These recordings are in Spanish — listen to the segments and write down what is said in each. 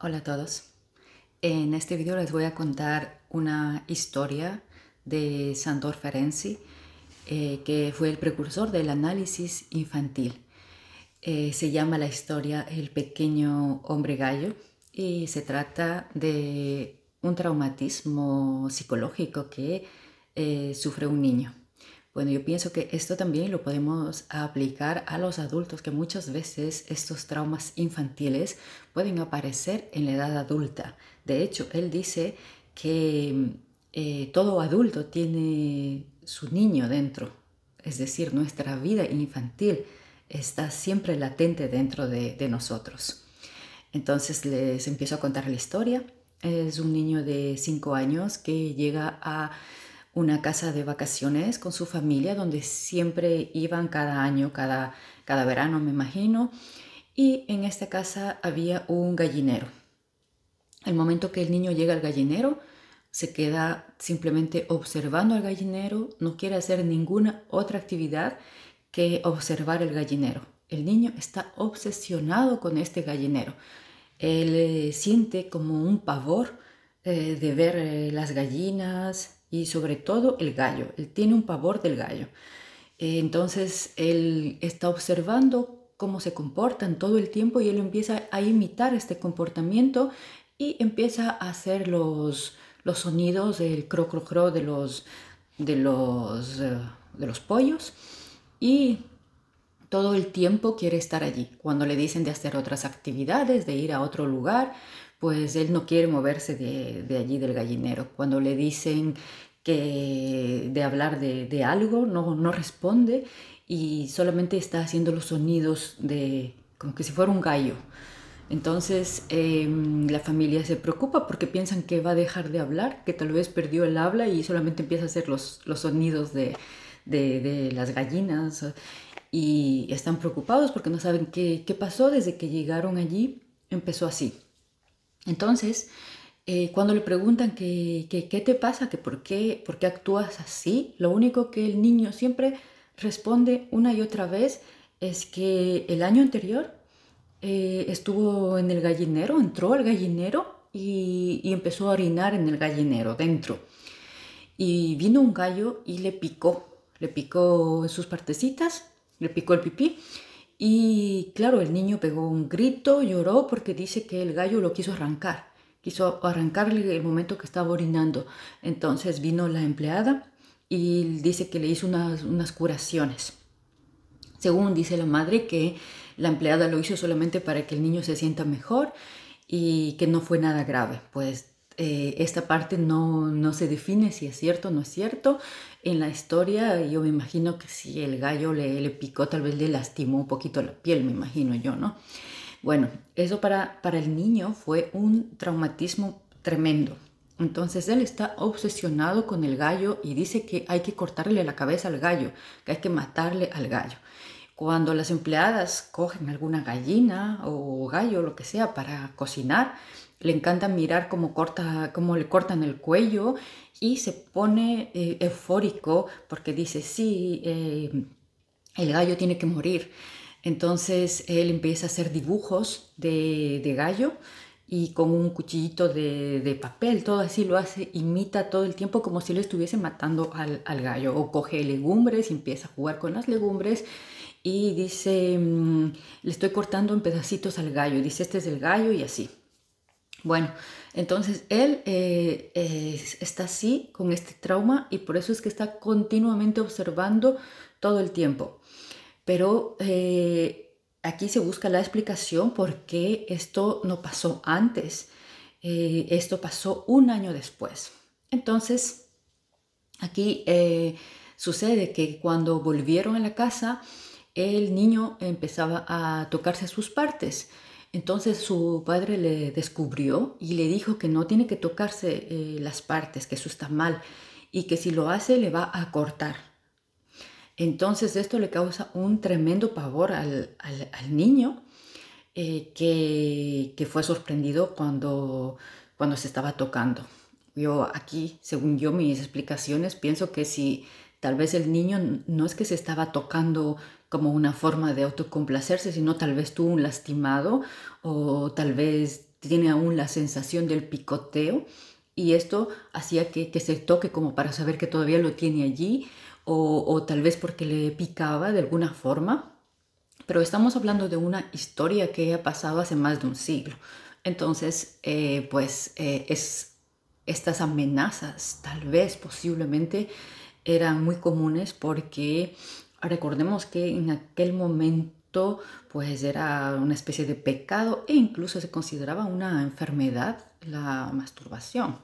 Hola a todos. En este video les voy a contar una historia de Sandor Ferenczi, eh, que fue el precursor del análisis infantil. Eh, se llama la historia El pequeño hombre gallo y se trata de un traumatismo psicológico que eh, sufre un niño. Bueno, yo pienso que esto también lo podemos aplicar a los adultos, que muchas veces estos traumas infantiles pueden aparecer en la edad adulta. De hecho, él dice que eh, todo adulto tiene su niño dentro, es decir, nuestra vida infantil está siempre latente dentro de, de nosotros. Entonces les empiezo a contar la historia. Es un niño de 5 años que llega a una casa de vacaciones con su familia, donde siempre iban cada año, cada, cada verano, me imagino. Y en esta casa había un gallinero. el momento que el niño llega al gallinero, se queda simplemente observando al gallinero, no quiere hacer ninguna otra actividad que observar el gallinero. El niño está obsesionado con este gallinero. Él eh, siente como un pavor eh, de ver eh, las gallinas, y sobre todo el gallo. Él tiene un pavor del gallo. Eh, entonces él está observando cómo se comportan todo el tiempo y él empieza a imitar este comportamiento y empieza a hacer los, los sonidos del cro cro cro de los, de los, eh, de los pollos y todo el tiempo quiere estar allí. Cuando le dicen de hacer otras actividades, de ir a otro lugar, pues él no quiere moverse de, allí del gallinero. Cuando le dicen que de hablar de, algo, no, no, responde y solamente está haciendo los sonidos de como que si fuera un gallo. Entonces em, la familia se preocupa porque piensan que va a dejar de hablar, que tal vez perdió el habla y solamente empieza a hacer los, los sonidos de, las gallinas y están preocupados porque no saben qué pasó desde que llegaron allí, empezó así. Entonces, eh, cuando le preguntan qué te pasa, que por qué, por qué actúas así, lo único que el niño siempre responde una y otra vez es que el año anterior eh, estuvo en el gallinero, entró al gallinero y, y, empezó a orinar en el gallinero dentro. Y vino un gallo y le picó, le picó sus partecitas, le picó el pipí y claro, el niño pegó un grito, lloró porque dice que el gallo lo quiso arrancar, quiso arrancarle el momento que estaba orinando. Entonces vino la empleada y dice que le hizo unas, curaciones. Según dice la madre que la empleada lo hizo solamente para que el niño se sienta mejor y que no fue nada grave. Pues eh, esta parte no, no, se define si es cierto o no es cierto en la historia, yo me imagino que si el gallo le, le picó, tal vez le lastimó un poquito la piel, me imagino yo, ¿no? Bueno, eso para, para el niño fue un traumatismo tremendo. Entonces él está obsesionado con el gallo y dice que hay que cortarle la cabeza al gallo, que hay que matarle al gallo. Cuando las empleadas cogen alguna gallina o gallo, lo que sea, para cocinar, le encanta mirar cómo, corta, cómo le cortan el cuello y se pone eh, eufórico porque dice, sí, eh, el gallo tiene que morir. Entonces él empieza a hacer dibujos de, gallo y con un cuchillito de, papel, todo así lo hace, imita todo el tiempo como si le estuviese matando al, al gallo. O coge legumbres y empieza a jugar con las legumbres y dice, mm, le estoy cortando en pedacitos al gallo, dice, este es el gallo y así. Bueno, entonces él eh, eh, está así con este trauma y por eso es que está continuamente observando todo el tiempo. Pero eh, aquí se busca la explicación por qué esto no pasó antes. esto pasó un año después. Entonces, aquí sucede que cuando volvieron a la casa, el niño empezaba a tocarse sus partes. Entonces su padre le descubrió y le dijo que no tiene que tocarse eh, las partes, que eso está mal y que si lo hace le va a cortar. Entonces esto le causa un tremendo pavor al, niño eh, que, que, fue sorprendido cuando, cuando se estaba tocando. Yo aquí, según yo, mis explicaciones, pienso que si Tal vez el niño no es que se estaba tocando como una forma de autocomplacerse, sino tal vez tuvo un lastimado o tal vez tiene aún la sensación del picoteo y esto hacía que, se toque como para saber que todavía lo tiene allí o, tal vez porque le picaba de alguna forma. Pero estamos hablando de una historia que ha pasado hace más de un siglo. Entonces, eh, pues eh, es, estas amenazas tal vez posiblemente eran muy comunes porque recordemos que en aquel momento pues era una especie de pecado e incluso se consideraba una enfermedad la masturbación.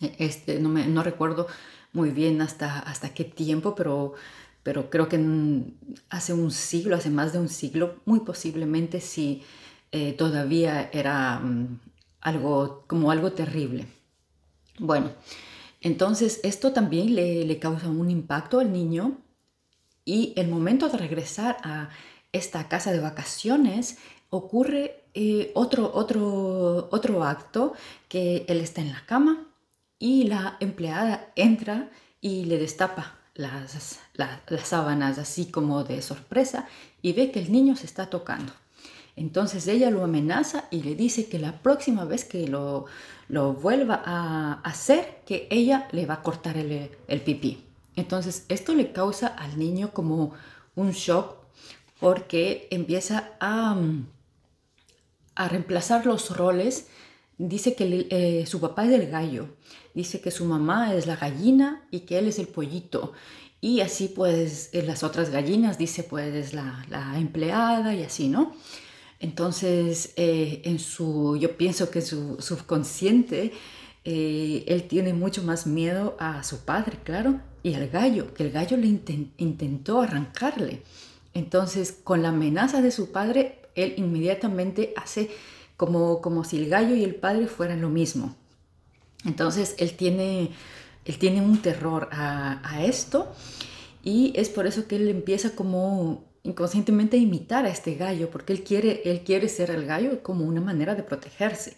E, este, no, me, no recuerdo muy bien hasta, hasta qué tiempo, pero, pero creo que hace un siglo, hace más de un siglo, muy posiblemente si eh, todavía era mm, algo como algo terrible. Bueno, entonces, esto también le, causa un impacto al niño y el momento de regresar a esta casa de vacaciones ocurre eh, otro, acto que él está en la cama y la empleada entra y le destapa las sábanas así como de sorpresa y ve que el niño se está tocando. Entonces ella lo amenaza y le dice que la próxima vez que lo, vuelva a hacer, que ella le va a cortar el, el pipí. Entonces esto le causa al niño como un shock porque empieza a, reemplazar los roles. Dice que eh, su papá es el gallo, dice que su mamá es la gallina y que él es el pollito. Y así pues eh, las otras gallinas, dice pues la, la empleada y así, ¿no? Entonces, eh, en su, yo pienso que su subconsciente, eh, él tiene mucho más miedo a su padre, claro, y al gallo, que el gallo le intentó arrancarle. Entonces, con la amenaza de su padre, él inmediatamente hace como, como si el gallo y el padre fueran lo mismo. Entonces, él tiene, él tiene un terror a, a esto y es por eso que él empieza como inconscientemente imitar a este gallo, porque él quiere, él quiere ser el gallo como una manera de protegerse.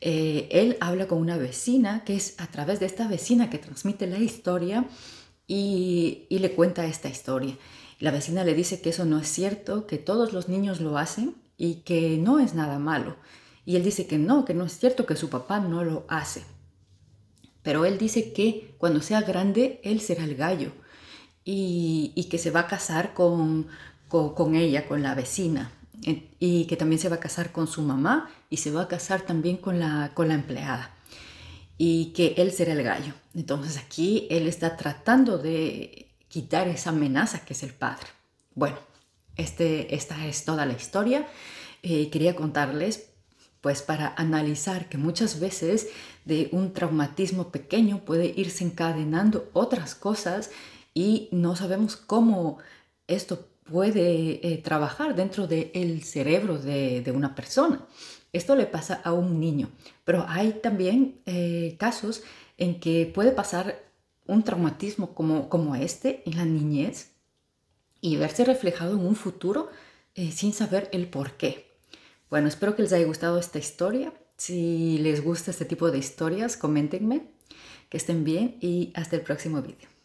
Eh, él habla con una vecina, que es a través de esta vecina que transmite la historia y, y le cuenta esta historia. La vecina le dice que eso no es cierto, que todos los niños lo hacen y que no es nada malo. Y él dice que no, que no es cierto, que su papá no lo hace. Pero él dice que cuando sea grande, él será el gallo y, que se va a casar con, ella, con la vecina y que también se va a casar con su mamá y se va a casar también con la, con la empleada y que él será el gallo. Entonces aquí él está tratando de quitar esa amenaza que es el padre. Bueno, este, esta es toda la historia. Eh, quería contarles pues para analizar que muchas veces de un traumatismo pequeño puede irse encadenando otras cosas y no sabemos cómo esto puede eh, trabajar dentro del cerebro de, una persona. Esto le pasa a un niño, pero hay también eh, casos en que puede pasar un traumatismo como, como este en la niñez y verse reflejado en un futuro eh, sin saber el por qué. Bueno, espero que les haya gustado esta historia. Si les gusta este tipo de historias, coméntenme, que estén bien y hasta el próximo vídeo.